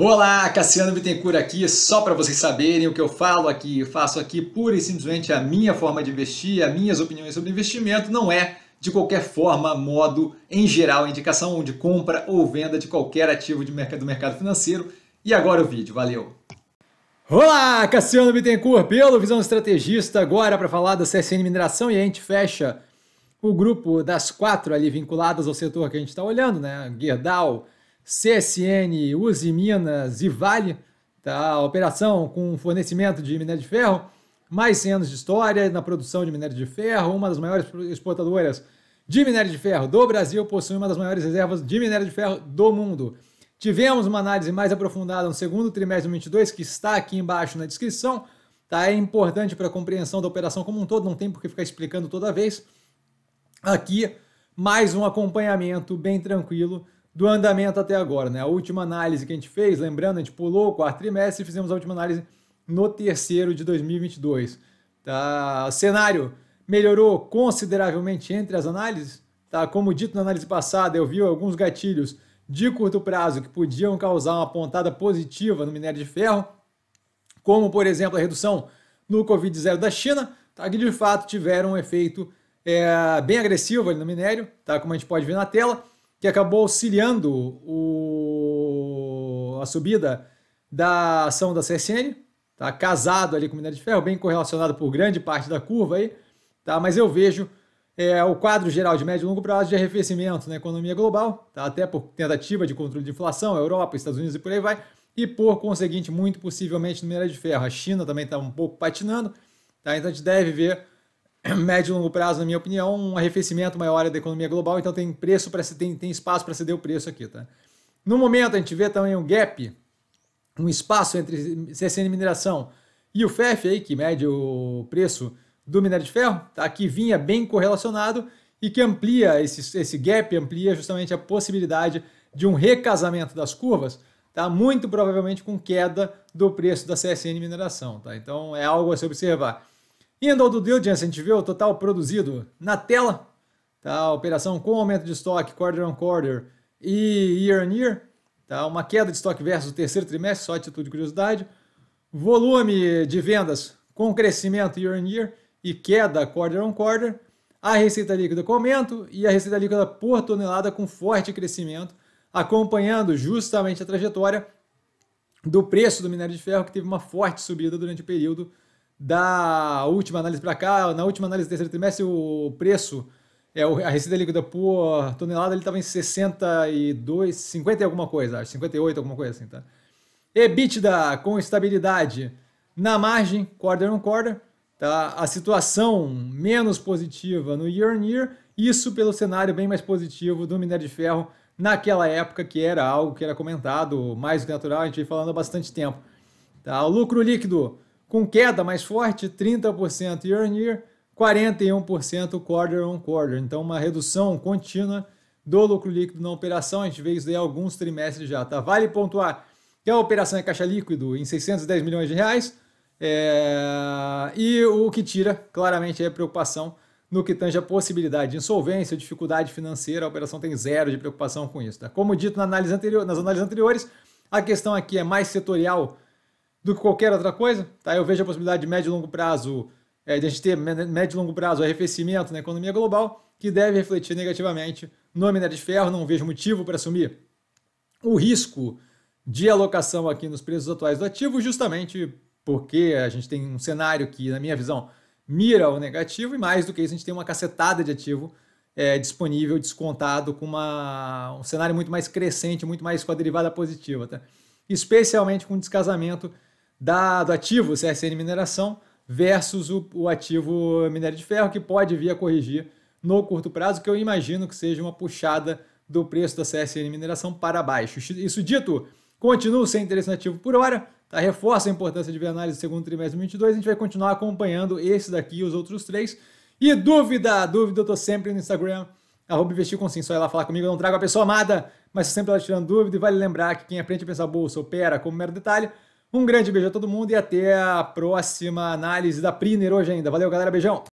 Olá, Cassiano Bittencourt aqui, só para vocês saberem o que eu falo aqui, eu faço aqui pura e simplesmente a minha forma de investir, as minhas opiniões sobre investimento, não é de qualquer forma, modo, em geral, indicação de compra ou venda de qualquer ativo de mercado, do mercado financeiro. E agora o vídeo, valeu! Olá, Cassiano Bittencourt, pelo Visão Estrategista, agora para falar da CSN Mineração e a gente fecha o grupo das quatro ali vinculadas ao setor que a gente está olhando, né? Gerdau, CSN, Uzi Minas e Vale, tá? A operação com fornecimento de minério de ferro, mais 100 anos de história na produção de minério de ferro, uma das maiores exportadoras de minério de ferro do Brasil, possui uma das maiores reservas de minério de ferro do mundo. Tivemos uma análise mais aprofundada no segundo trimestre de 2022, que está aqui embaixo na descrição. Tá? É importante para a compreensão da operação como um todo, não tem por que ficar explicando toda vez. Aqui, mais um acompanhamento bem tranquilo do andamento até agora. Né? A última análise que a gente fez, lembrando, a gente pulou o quarto trimestre e fizemos a última análise no terceiro de 2022. Tá? O cenário melhorou consideravelmente entre as análises. Tá? Como dito na análise passada, eu vi alguns gatilhos de curto prazo que podiam causar uma pontada positiva no minério de ferro, como, por exemplo, a redução no Covid-0 da China, tá? que de fato tiveram um efeito é, bem agressivo no minério, tá? como a gente pode ver na tela que acabou auxiliando o, a subida da ação da CSN, tá? casado ali com minério de ferro, bem correlacionado por grande parte da curva aí, tá? mas eu vejo é, o quadro geral de médio e longo prazo de arrefecimento na economia global, tá? até por tentativa de controle de inflação, Europa, Estados Unidos e por aí vai, e por conseguinte, muito possivelmente no minério de ferro. A China também está um pouco patinando, tá? então a gente deve ver médio e longo prazo, na minha opinião, um arrefecimento maior é da economia global, então tem preço para se tem, tem espaço para ceder o preço aqui, tá? No momento a gente vê também um gap, um espaço entre CSN Mineração e o FEF aí, que mede o preço do minério de ferro, tá? Que vinha bem correlacionado e que amplia esse, esse gap, amplia justamente a possibilidade de um recasamento das curvas, tá? Muito provavelmente com queda do preço da CSN Mineração, tá? Então é algo a se observar indo ao do diligence, a gente vê o total produzido na tela, tá? Operação com aumento de estoque quarter on quarter e year on year, tá? Uma queda de estoque versus o terceiro trimestre, só atitude de curiosidade. Volume de vendas com crescimento year on year e queda quarter on quarter. A receita líquida com aumento e a receita líquida por tonelada com forte crescimento, acompanhando justamente a trajetória do preço do minério de ferro, que teve uma forte subida durante o período da última análise para cá, na última análise do terceiro trimestre, o preço, é, a receita líquida por tonelada, ele estava em 62, 50 e alguma coisa, acho, 58, alguma coisa assim, tá? EBITDA com estabilidade na margem, quarter on quarter, tá? A situação menos positiva no year on year, isso pelo cenário bem mais positivo do minério de ferro naquela época, que era algo que era comentado mais do que natural, a gente vem falando há bastante tempo. Tá? O lucro líquido com queda mais forte, 30% year on year, 41% quarter on quarter. Então, uma redução contínua do lucro líquido na operação. A gente vê isso há alguns trimestres já. Tá? Vale pontuar que a operação é caixa líquido em 610 milhões de reais. É... E o que tira, claramente, é a preocupação no que tange a possibilidade de insolvência, dificuldade financeira. A operação tem zero de preocupação com isso. Tá? Como dito na análise anterior, nas análises anteriores, a questão aqui é mais setorial do que qualquer outra coisa. Tá? Eu vejo a possibilidade de médio e longo prazo, é, de a gente ter médio e longo prazo arrefecimento na economia global, que deve refletir negativamente no minério de ferro. Não vejo motivo para assumir o risco de alocação aqui nos preços atuais do ativo, justamente porque a gente tem um cenário que, na minha visão, mira o negativo e mais do que isso, a gente tem uma cacetada de ativo é, disponível, descontado, com uma, um cenário muito mais crescente, muito mais com a derivada positiva. Tá? Especialmente com o descasamento da, do ativo CSN Mineração versus o, o ativo minério de ferro, que pode vir a corrigir no curto prazo, que eu imagino que seja uma puxada do preço da CSN Mineração para baixo. Isso dito, continuo sem interesse no ativo por hora, tá? reforça a importância de ver a análise do segundo trimestre de 2022, a gente vai continuar acompanhando esse daqui e os outros três. E dúvida, dúvida, eu estou sempre no Instagram, arroba investir com sim, só ir lá falar comigo, eu não trago a pessoa amada, mas sempre ela tirando dúvida, e vale lembrar que quem aprende a pensar bolsa opera como mero detalhe, um grande beijo a todo mundo e até a próxima análise da Priner hoje ainda. Valeu, galera. Beijão!